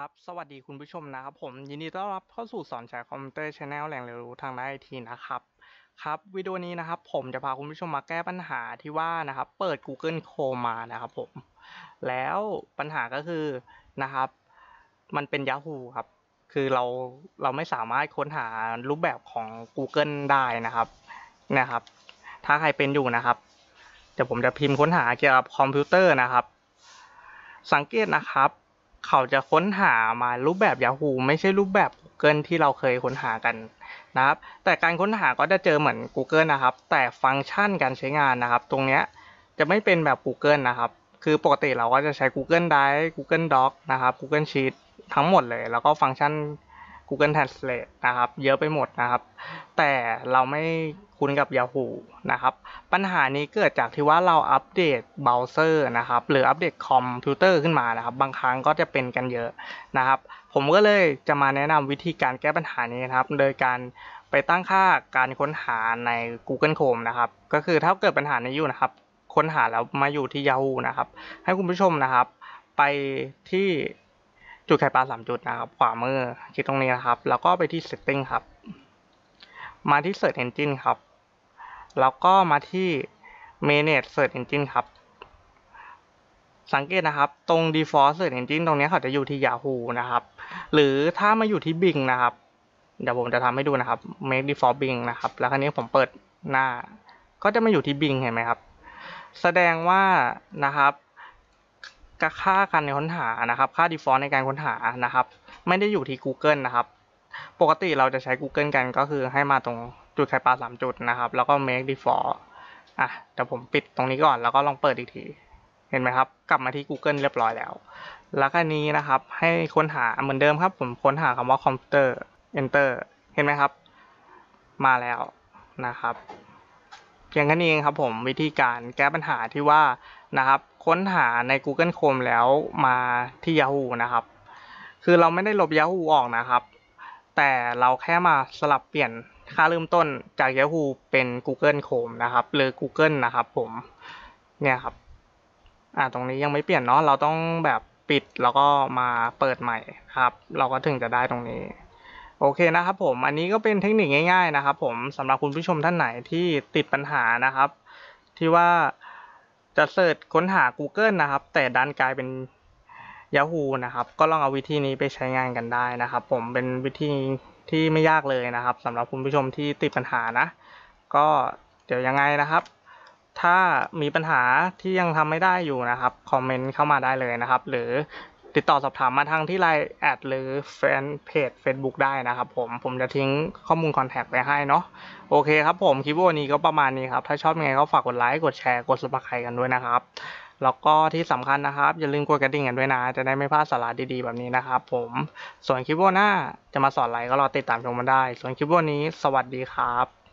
ครับสวัสดีคุณผู้ชมนะครับ ผมยินดีต้อนรับเข้าสู่สอนใช้คอมพิวเตอร์ชาแนลแหล่งเรียนรู้ทางด้านไอทีนะครับ ครับ วิดีโอนี้นะครับ ผมจะพาคุณผู้ชมมาแก้ปัญหาที่ว่านะครับ เปิด Google Chrome มานะครับ ผม แล้วปัญหาก็คือนะครับ มันเป็น Yahoo ครับ คือเราเราไม่สามารถค้นหารูปแบบของ Google ได้นะครับนะครับ ถ้าใครเป็นอยู่นะครับเดี๋ยวผมจะพิมพ์ค้นหาเกี่ยวกับคอมพิวเตอร์นะครับ สังเกตนะครับเขาจะค้นหามารูปแบบ Yahoo ไม่ใช่รูปแบบ Google ที่เราเคยค้นหากันนะครับ แต่การค้นหาก็จะเจอเหมือน Google นะครับ แต่ฟังก์ชันการใช้งานนะครับ ตรงเนี้ยจะไม่เป็นแบบ Google นะครับ คือปกติเราก็จะใช้ Google Drive Google Doc s นะครับ Google Sheet ทั้งหมดเลย แล้วก็ฟังก์ชัน Google Translate นะครับ เยอะไปหมดนะครับ แต่เราไม่คุ้นกับ Yahoo นะครับ ปัญหานี้เกิดจากที่ว่าเราอัปเดตเบราว์เซอร์นะครับ หรืออัปเดตคอมพิวเตอร์ขึ้นมานะครับ บางครั้งก็จะเป็นกันเยอะนะครับ ผมก็เลยจะมาแนะนำวิธีการแก้ปัญหานี้นะครับ โดยการไปตั้งค่าการค้นหาใน Google Chrome นะครับก็คือถ้าเกิดปัญหานี้อยู่นะครับ ค้นหาแล้วมาอยู่ที่ Yahoo นะครับ ให้คุณผู้ชมนะครับ ไปที่จุดไข่ปลาสามจุดนะครับขวามือคลิกตรงนี้นะครับ แล้วก็ไปที่ setting ครับมาที่ search engine ครับแล้วก็มาที่ manage search engine ครับ สังเกตนะครับตรง default search engine ตรงนี้เขาจะอยู่ที่ Yahoo นะครับหรือถ้ามาอยู่ที่ Bing นะครับเดี๋ยวผมจะทำให้ดูนะครับ make default Bing นะครับ แล้วครั้นี้ผมเปิดหน้าก็จะมาอยู่ที่ Bing เห็นไหมครับ แสดงว่านะครับกับค่าการค้นหานะครับ ค่า default ในการค้นหานะครับ ไม่ได้อยู่ที่ Google นะครับ ปกติเราจะใช้ Google กันก็คือให้มาตรงจุดไข่ปลา3จุดนะครับแล้วก็ make default อ่ะเดี๋ยวผมปิดตรงนี้ก่อนแล้วก็ลองเปิดอีกทีเห็นไหมครับ กลับมาที่ Google เรียบร้อยแล้ว แล้วก็นี้นะครับ ให้ค้นหาเหมือนเดิมครับผมค้นหาคำว่าคอมพิวเตอร์ enter เห็นไหมครับ มาแล้วนะครับพียงแค่นี้เองครับผมวิธีการแก้ปัญหาที่ว่านะครับค้นหาใน Google Chrome แล้วมาที่ Yahoo นะครับ คือเราไม่ได้ลบ Yahoo ออกนะครับ แต่เราแค่มาสลับเปลี่ยนค่าเริ่มต้นจาก Yahoo เป็น Google Chrome นะครับหรือ Google นะครับผมเนี่ยครับอ่าตรงนี้ยังไม่เปลี่ยนเนาะเราต้องแบบปิดแล้วก็มาเปิดใหม่ครับ เราก็ถึงจะได้ตรงนี้โอเคนะครับผม อันนี้ก็เป็นเทคนิคง่ายๆนะครับผมสำหรับคุณผู้ชมท่านไหนที่ติดปัญหานะครับ ที่ว่าจะเสิร์ชค้นหา Google นะครับ แต่ดันกลายเป็น Yahoo นะครับก็ลองเอาวิธีนี้ไปใช้งานกันได้นะครับ ผมเป็นวิธีที่ไม่ยากเลยนะครับสำหรับคุณผู้ชมที่ติดปัญหานะ ก็เดี๋ยวยังไงนะครับ ถ้ามีปัญหาที่ยังทำไม่ได้อยู่นะครับคอมเมนต์เข้ามาได้เลยนะครับ หรือติดต่อสอบถามมาทางที่ไลน์แอดหรือแฟนเพจ Facebook ได้นะครับผม ผมจะทิ้งข้อมูลคอนแทคไปให้เนาะโอเคครับผมคลิปวันนี้ก็ประมาณนี้ครับ ถ้าชอบยังไงก็ฝากกดไลค์กดแชร์กดสมัครใครกันด้วยนะครับ แล้วก็ที่สำคัญนะครับ อย่าลืมกดกระดิ่งกันด้วยนะ จะได้ไม่พลาดสาระดีๆแบบนี้นะครับผมส่วนคลิปวันหน้าจะมาสอนอะไรก็รอติดตามชมมันได้ ส่วนคลิปวันนี้สวัสดีครับ